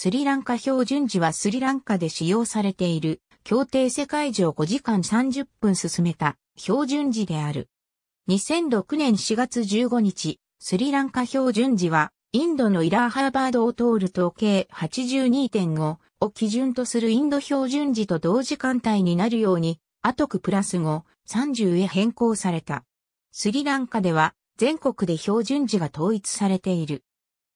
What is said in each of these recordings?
スリランカ標準時はスリランカで使用されている協定世界時を5時間30分進めた標準時である。2006年4月15日、スリランカ標準時はインドのイラーハーバードを通る統計82.5を基準とするインド標準時と同時間帯になるように、アトクプラス5、30へ変更された。スリランカでは全国で標準時が統一されている。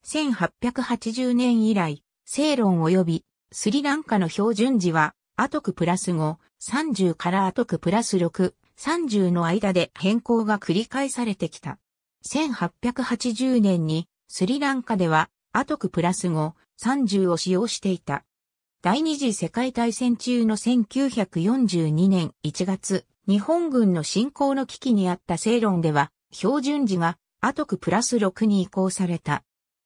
1880年以来、正論及びスリランカの標準時は、アトクプラス5、30からアトクプラス6、30の間で変更が繰り返されてきた。1880年にスリランカではアトクプラス5、30を使用していた。第二次世界大戦中の1942年1月、日本軍の侵攻の危機にあった正論では、標準時がアトクプラス6に移行された。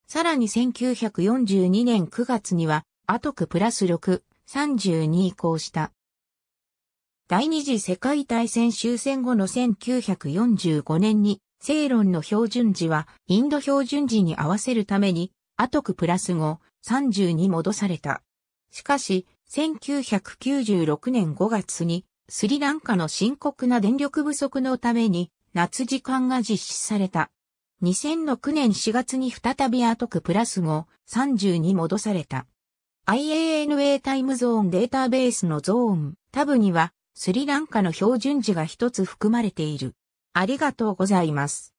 さらに1942年9月には、アトクプラス6、30に移行した。第二次世界大戦終戦後の1945年に、正論の標準時は、インド標準時に合わせるために、アトクプラス5、30に戻された。しかし、1996年5月に、スリランカの深刻な電力不足のために、夏時間が実施された。2006年4月に再びアトクプラス後30に戻された。IANA タイムゾーンデータベースのゾーン、タブには、スリランカの標準時が一つ含まれている。ありがとうございます。